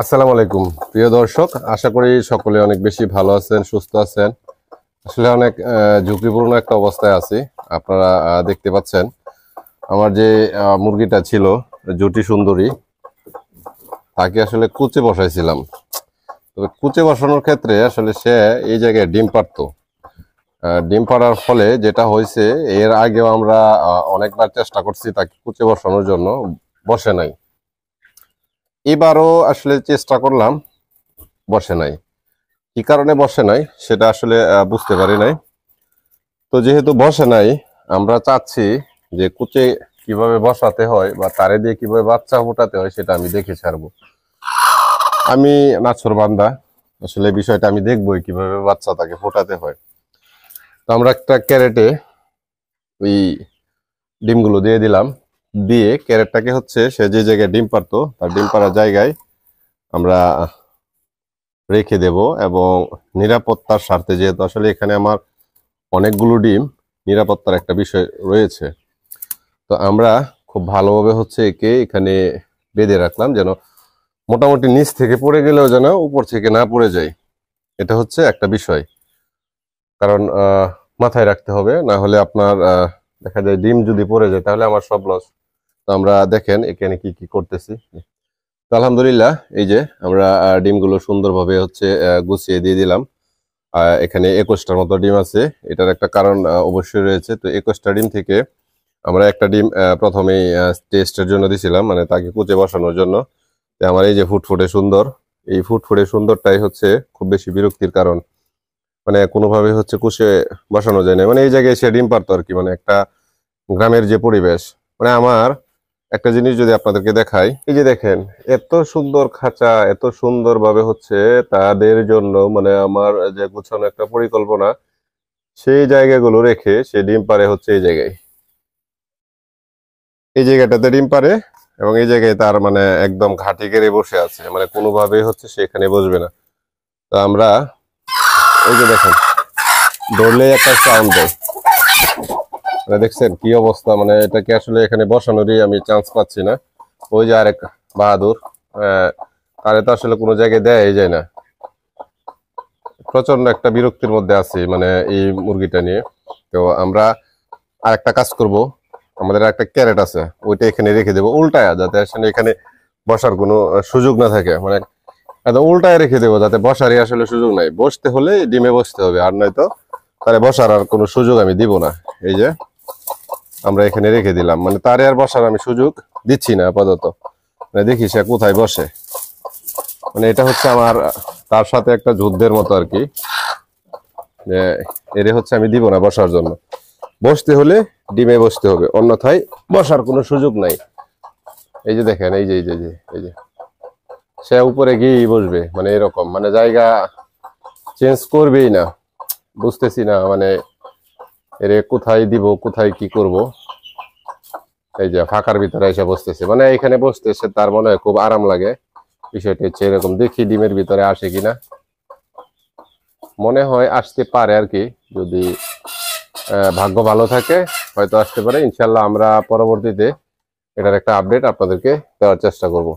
আসসালামু আলাইকুম প্রিয় দর্শক আশা করি সকলে অনেক বেশি ভালো আছেন সুস্থ আছেন আসলে অনেক ঝুঁকিপূর্ণ একটা অবস্থায় আছি আপনারা দেখতে পাচ্ছেন আমার যে মুরগিটা ছিল জুটি সুন্দরী তাকে আসলে কুচে বসাইছিলাম তবে কুচে বসানোর ক্ষেত্রে আসলে সে এই জায়গায় ডিম পারত ডিম পাড়ার ফলে যেটা হয়েছে এর আগেও আমরা অনেকবার চেষ্টা করছি তাকে কুচে বসানোর জন্য বসে নাই এবারও আসলে চেষ্টা করলাম বসে নাই কি কারণে বসে নাই সেটা আসলে বুঝতে পারি নাই তো যেহেতু বসে নাই আমরা চাচ্ছি যে কুচে কিভাবে বসাতে হয় বা তারে দিয়ে কিভাবে বাচ্চা ফোটাতে হয় সেটা আমি দেখে ছাড়বো আমি নাছর বান্দা আসলে বিষয়টা আমি দেখবই কিভাবে বাচ্চা তাকে ফোটাতে হয় তো আমরা একটা ক্যারেটে ওই ডিমগুলো দিয়ে দিলাম দিয়ে ক্যারেটটাকে হচ্ছে সে যে জায়গায় ডিম পারতো তার ডিম পাড়ার জায়গায় আমরা রেখে দেব এবং নিরাপত্তার স্বার্থে যেহেতু আসলে এখানে আমার অনেকগুলো ডিম নিরাপত্তার একটা বিষয় রয়েছে তো আমরা খুব ভালোভাবে হচ্ছে একে এখানে বেঁধে রাখলাম যেন মোটামুটি নিচ থেকে পড়ে গেলেও যেন উপর থেকে না পড়ে যায় এটা হচ্ছে একটা বিষয় কারণ মাথায় রাখতে হবে না হলে আপনার দেখা যায় ডিম যদি পড়ে যায় তাহলে আমার সব লস তো আমরা দেখেন এখানে কি কি করতেছি আলহামদুলিল্লাহ এই যে আমরা ডিমগুলো সুন্দরভাবে হচ্ছে গুছিয়ে দিয়ে দিলাম এখানে একুশটার মতো ডিম আছে এটার একটা কারণ অবশ্যই রয়েছে তো একুশটা ডিম থেকে আমরা একটা ডিম প্রথমেই টেস্টের জন্য দিছিলাম মানে তাকে কুচে বসানোর জন্য তো আমার এই যে ফুটফুটে সুন্দর এই ফুটফুটে সুন্দরটাই হচ্ছে খুব বেশি বিরক্তির কারণ মানে কোনোভাবে হচ্ছে কুচে বসানো যায় না মানে এই জায়গায় সে ডিম পারতো আর কি মানে একটা গ্রামের যে পরিবেশ মানে আমার একটা জিনিস যদি আপনাদেরকে দেখাই এই যে দেখেন এত সুন্দর খাঁচা এত সুন্দরভাবে হচ্ছে তাদের জন্য মানে আমার যে গুছানো একটা পরিকল্পনা সেই জায়গাগুলো রেখে সে ডিম পারে হচ্ছে এই জায়গায় এই জায়গাটাতে ডিম পারে এবং এই জায়গায় তার মানে একদম ঘাটি গেড়ে বসে আছে মানে কোনোভাবেই হচ্ছে সে এখানে বসবে না তো আমরা এই যে দেখেন ধরলে একটা সাউন্ড দেয় মানে দেখছেন কি অবস্থা মানে এটাকে আসলে এখানে বসানোরই আমি চান্স পাচ্ছি না ওই যে আরেক বাহাদুর তারে তো আসলে কোনো জায়গায় দেয় যায় না প্রচন্ড একটা বিরক্তির মধ্যে আছি মানে এই মুরগিটা নিয়ে তো আমরা আর একটা কাজ করব আমাদের একটা ক্যারেট আছে ওইটা এখানে রেখে দেবো উল্টায় যাতে আসলে এখানে বসার কোনো সুযোগ না থাকে মানে একদম উল্টায় রেখে দেবো যাতে বসারই আসলে সুযোগ নাই বসতে হলে ডিমে বসতে হবে আর নয়তো তাহলে বসার আর কোনো সুযোগ আমি দিব না এই যে আমরা এখানে রেখে দিলাম মানে তারে আর বসার আমি সুযোগ দিচ্ছি না আপাতত মানে দেখি সে কোথায় বসে মানে এটা হচ্ছে আমার তার সাথে একটা যুদ্ধের মতো আর কি এর হচ্ছে আমি দিব না বসার জন্য বসতে হলে ডিমে বসতে হবে অন্যথায় বসার কোনো সুযোগ নাই এই যে দেখেন এই যে এই যে এই যে সে উপরে গিয়েই বসবে মানে এরকম মানে জায়গা চেঞ্জ করবেই না বুঝতেছি না মানে এর কোথায় দিব কোথায় কি করব এই যে ফাঁকার ভিতরে এসে বসতেছে মানে এখানে বসতেছে তার মনে হয় খুব আরাম লাগে বিষয়টি হচ্ছে এরকম দেখি ডিমের ভিতরে আসে কিনা মনে হয় আসতে পারে আর কি যদি ভাগ্য ভালো থাকে হয়তো আসতে পারে ইনশাল্লাহ আমরা পরবর্তীতে এটার একটা আপডেট আপনাদেরকে দেওয়ার চেষ্টা করব